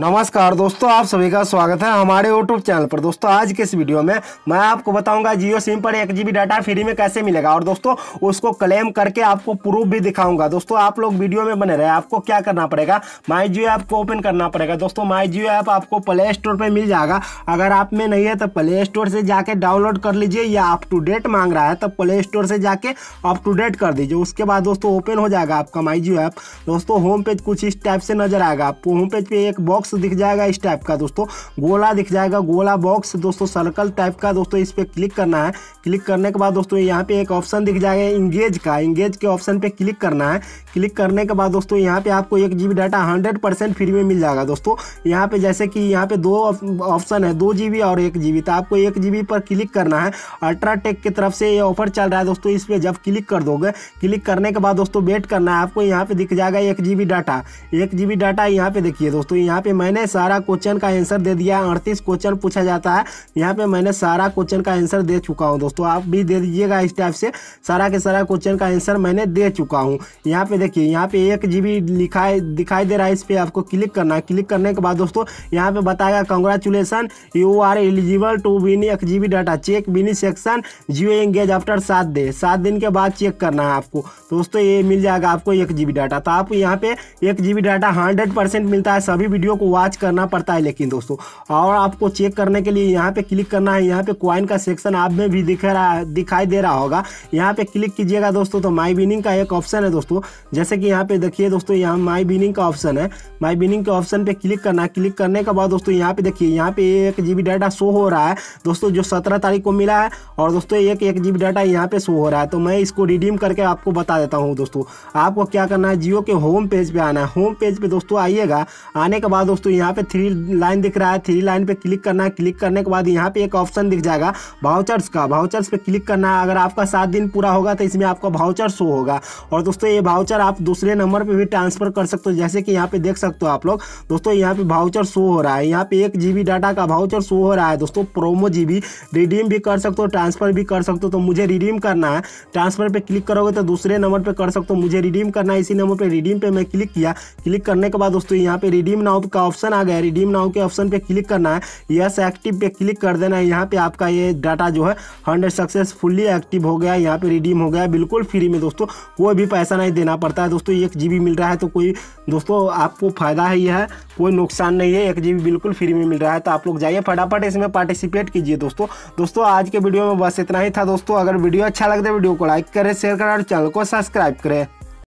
नमस्कार दोस्तों आप सभी का स्वागत है हमारे यूट्यूब चैनल पर दोस्तों आज के इस वीडियो में मैं आपको बताऊंगा जियो सिम पर एक जी डाटा फ्री में कैसे मिलेगा और दोस्तों उसको क्लेम करके आपको प्रूफ भी दिखाऊंगा दोस्तों आप लोग वीडियो में बने रहे आपको क्या करना पड़ेगा माई जियो ऐप को ओपन करना पड़ेगा दोस्तों माई जियो ऐप आपको प्ले स्टोर पर मिल जाएगा अगर आप में नहीं है तो प्ले स्टोर से जाके डाउनलोड कर लीजिए या अप टू डेट मांग रहा है तो प्ले स्टोर से जाके अप टू डेट कर दीजिए उसके बाद दोस्तों ओपन हो जाएगा आपका माई जियो ऐप दोस्तों होम पेज कुछ इस टाइप से नजर आएगा आपको होम पेज पर एक बॉक्स बॉक्स दिख जाएगा इस टाइप का दोस्तों गोला दिख जाएगा गोला बॉक्स दोस्तों सर्कल टाइप का दोस्तों इस पर क्लिक करना है क्लिक करने के बाद दोस्तों यहाँ पे एक ऑप्शन दिख जाएगा इंगेज का इंगेज के ऑप्शन पे क्लिक करना है क्लिक करने के बाद दोस्तों यहाँ पे आपको एक जी डाटा हंड्रेड फ्री में मिल जाएगा दोस्तों यहाँ पे जैसे कि यहाँ पे दो ऑप्शन है दो जी और एक जी तो आपको एक जी पर क्लिक करना है अल्ट्राटेक की तरफ से ये ऑफर चल रहा है दोस्तों इस पर जब क्लिक कर दोगे क्लिक करने के बाद दोस्तों वेट करना है आपको यहाँ पे दिख जाएगा एक जी डाटा एक जी डाटा यहाँ पे देखिए दोस्तों यहाँ पे मैंने सारा क्वेश्चन का आंसर दे दिया अड़तीस क्वेश्चन पूछा जाता है यहाँ पे मैंने सारा क्वेश्चन का आंसर दे चुका हूँ दोस्तों आप भी दे दीजिएगा इस टाइप से सारा के सारा क्वेश्चन का आंसर मैंने दे चुका हूँ यहाँ पे देखिए यहाँ पे एक जी लिखा दिखाई दे रहा है इस पर आपको क्लिक करना है क्लिक करने के बाद दोस्तों यहाँ पे बताएगा congratulation you are eligible to win एक G data check winning section Jio engage after सात डे सात दिन के बाद चेक करना है आपको दोस्तों ये मिल जाएगा आपको एक जी डाटा तो आप यहाँ पे एक जी डाटा हंड्रेड मिलता है सभी वीडियो को को वॉच करना पड़ता है लेकिन दोस्तों और आपको चेक करने के लिए यहाँ पे क्लिक करना है यहाँ पे क्वाइन का सेक्शन आप में भी दिख रहा है दिखाई दे रहा होगा यहाँ पे क्लिक कीजिएगा दोस्तों तो माई बिनिंग का एक ऑप्शन है दोस्तों जैसे कि यहाँ पे देखिए दोस्तों यहाँ माई बिनिंग का ऑप्शन है माई बिनिंग के ऑप्शन पे क्लिक करना है क्लिक करने के बाद दोस्तों यहाँ पे देखिए यहाँ पे एक जी डाटा शो हो रहा है दोस्तों जो सत्रह तारीख को मिला है और दोस्तों एक एक जी डाटा यहाँ पे शो हो रहा है तो मैं इसको रिडीम करके आपको बता देता हूँ दोस्तों आपको क्या करना है जियो के होम पेज पे आना है होम पेज पे दोस्तों आइएगा आने के बाद दोस्तों यहाँ पे थ्री लाइन दिख रहा है थ्री लाइन पे क्लिक करना है क्लिक करने के बाद यहाँ पे एक ऑप्शन दिख जाएगा भाउचर्स का भाउचर्स पे क्लिक करना है अगर आपका सात दिन पूरा होगा तो इसमें आपका भाउचर शो होगा और दोस्तों ये भाउचर आप दूसरे नंबर पर भी ट्रांसफर कर सकते हो जैसे कि यहाँ पे देख सकते हो आप लोग दोस्तों यहाँ पे भाउचर शो हो रहा है यहाँ पे एक जीबी डाटा का भाउचर शो हो रहा है दोस्तों प्रोमो जी रिडीम भी कर सकते हो ट्रांसफर भी कर सकते हो तो मुझे रिडीम करना है ट्रांसफर पर क्लिक करोगे तो दूसरे नंबर पर कर सकते हो मुझे रिडीम करना है इसी नंबर पर रिडीम पर मैं क्लिक किया क्लिक करने के बाद दोस्तों यहाँ पे रिडीम नाउ का ऑप्शन आ गया रिडीम नाउ के ऑप्शन पे क्लिक करना है यस एक्टिव पे क्लिक कर देना है यहाँ पे आपका ये डाटा जो है हंड्रेड सक्सेसफुली एक्टिव हो गया यहाँ पे रिडीम हो गया बिल्कुल फ्री में दोस्तों कोई भी पैसा नहीं देना पड़ता है दोस्तों एक जी मिल रहा है तो कोई दोस्तों आपको फ़ायदा ही है कोई नुकसान नहीं है एक जी बिल्कुल फ्री में मिल रहा है तो आप लोग जाइए फटाफट इसमें पार्टिसिपेट कीजिए दोस्तों दोस्तों आज के वीडियो में बस इतना ही था दोस्तों अगर वीडियो अच्छा लगता है वीडियो को लाइक करें शेयर करें और चैनल को सब्सक्राइब करें